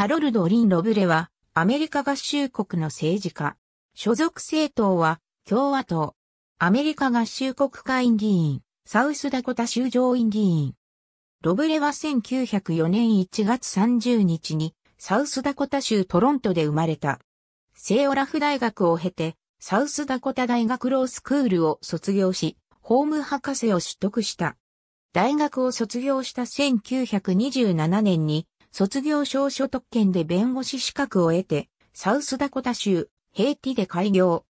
ハロルド・リン・ロブレは、アメリカ合衆国の政治家。所属政党は、共和党。アメリカ合衆国下院議員、サウスダコタ州上院議員。ロブレは1904年1月30日に、サウスダコタ州トロントで生まれた。セオラフ大学を経て、サウスダコタ大学ロースクールを卒業し、法務博士を取得した。大学を卒業した1927年に卒業証書特権で弁護士資格を得て、サウスダコタ州、ヘイティで開業。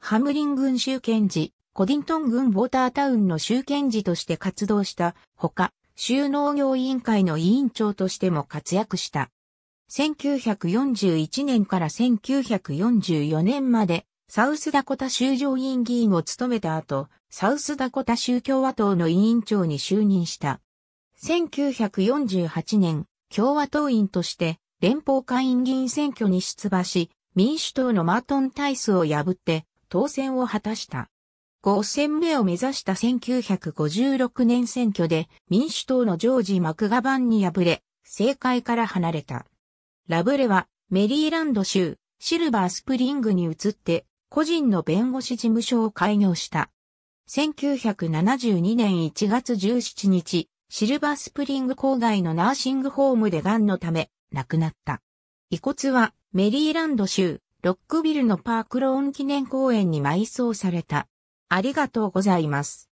ハムリン郡州検事、コディントン郡ウォータータウンの州検事として活動したほか、州農業委員会の委員長としても活躍した。1941年から1944年まで、サウスダコタ州上院議員を務めた後、サウスダコタ州共和党の委員長に就任した。1948年、共和党員として連邦会員議員選挙に出馬し、民主党のマートン・タイスを破って当選を果たした。5選目を目指した1956年選挙で民主党のジョージ・マクガバンに敗れ、政界から離れた。ラブレはメリーランド州シルバースプリングに移って個人の弁護士事務所を開業した。1972年1月17日、シルバースプリング郊外のナーシングホームで癌のため亡くなった。遺骨はメリーランド州ロックビルのパークローン記念公園に埋葬された。ありがとうございます。